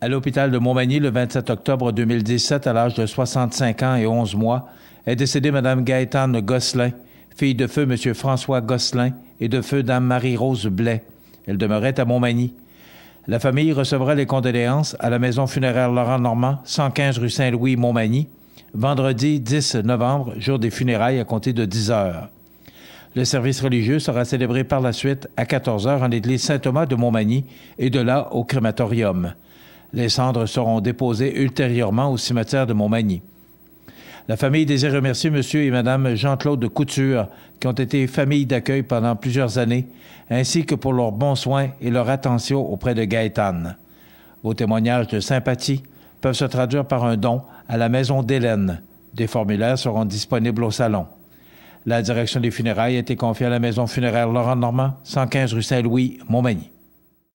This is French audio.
à l'hôpital de Montmagny le 27 octobre 2017 à l'âge de 65 ans et 11 mois, est décédée Mme Gaétane Gosselin, fille de feu M. François Gosselin et de feu Dame Marie-Rose Blais. Elle demeurait à Montmagny. La famille recevra les condoléances à la maison funéraire Laurent Normand, 115 rue Saint-Louis, Montmagny, vendredi 10 novembre, jour des funérailles à compter de 10 heures. Le service religieux sera célébré par la suite à 14 heures en l'église Saint-Thomas de Montmagny et de là au crématorium. Les cendres seront déposées ultérieurement au cimetière de Montmagny. La famille désire remercier M. et Mme Jean-Claude Couture, qui ont été famille d'accueil pendant plusieurs années, ainsi que pour leurs bons soins et leur attention auprès de Gaétane. Vos témoignages de sympathie peuvent se traduire par un don à la maison d'Hélène. Des formulaires seront disponibles au salon. La direction des funérailles a été confiée à la maison funéraire Laurent Normand, 115 rue Saint-Louis, Montmagny.